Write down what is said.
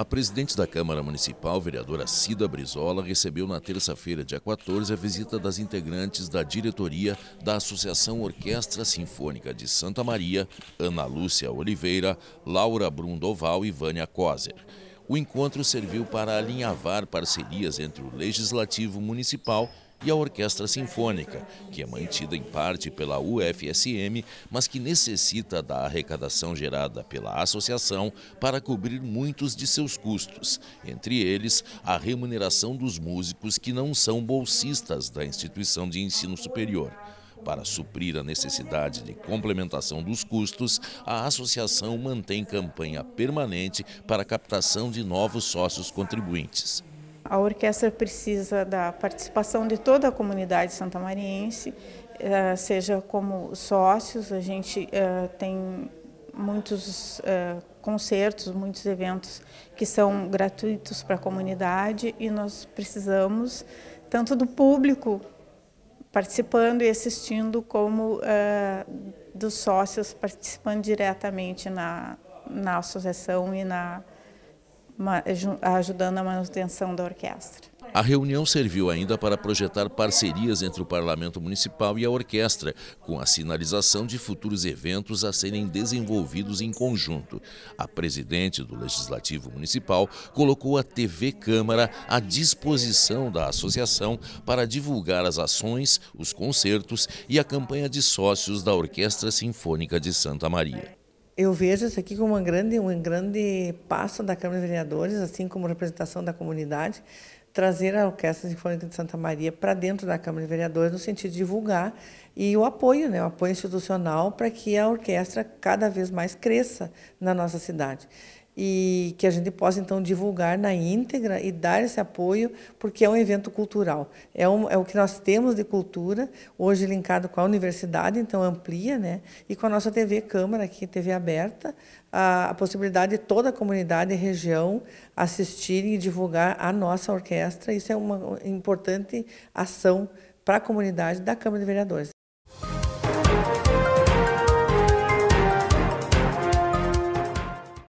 A presidente da Câmara Municipal, vereadora Cida Brizola, recebeu na terça-feira, dia 14, a visita das integrantes da diretoria da Associação Orquestra Sinfônica de Santa Maria, Ana Lúcia Oliveira, Laura Brundoval e Vânia Kozer. O encontro serviu para alinhavar parcerias entre o Legislativo Municipal e e a Orquestra Sinfônica, que é mantida em parte pela UFSM, mas que necessita da arrecadação gerada pela associação para cobrir muitos de seus custos, entre eles a remuneração dos músicos que não são bolsistas da instituição de ensino superior. Para suprir a necessidade de complementação dos custos, a associação mantém campanha permanente para captação de novos sócios contribuintes. A orquestra precisa da participação de toda a comunidade santamariense, eh, seja como sócios, a gente eh, tem muitos eh, concertos, muitos eventos que são gratuitos para a comunidade e nós precisamos tanto do público participando e assistindo, como dos sócios participando diretamente na, na associação e na, eh, ajudando a manutenção da orquestra. A reunião serviu ainda para projetar parcerias entre o Parlamento Municipal e a orquestra, com a sinalização de futuros eventos a serem desenvolvidos em conjunto. A presidente do Legislativo Municipal colocou a TV Câmara à disposição da associação para divulgar as ações, os concertos e a campanha de sócios da Orquestra Sinfônica de Santa Maria. Eu vejo isso aqui como um grande, um grande passo da Câmara de Vereadores, assim como representação da comunidade, trazer a Orquestra Sinfônica de Santa Maria para dentro da Câmara de Vereadores, no sentido de divulgar e o apoio, né, o apoio institucional para que a orquestra cada vez mais cresça na nossa cidade e que a gente possa então divulgar na íntegra e dar esse apoio, porque é um evento cultural. É, um, é o que nós temos de cultura, hoje linkado com a universidade, então amplia, né? E com a nossa TV Câmara, aqui, TV aberta, a, a possibilidade de toda a comunidade e região assistirem e divulgar a nossa orquestra. Isso é uma importante ação para a comunidade da Câmara de Vereadores.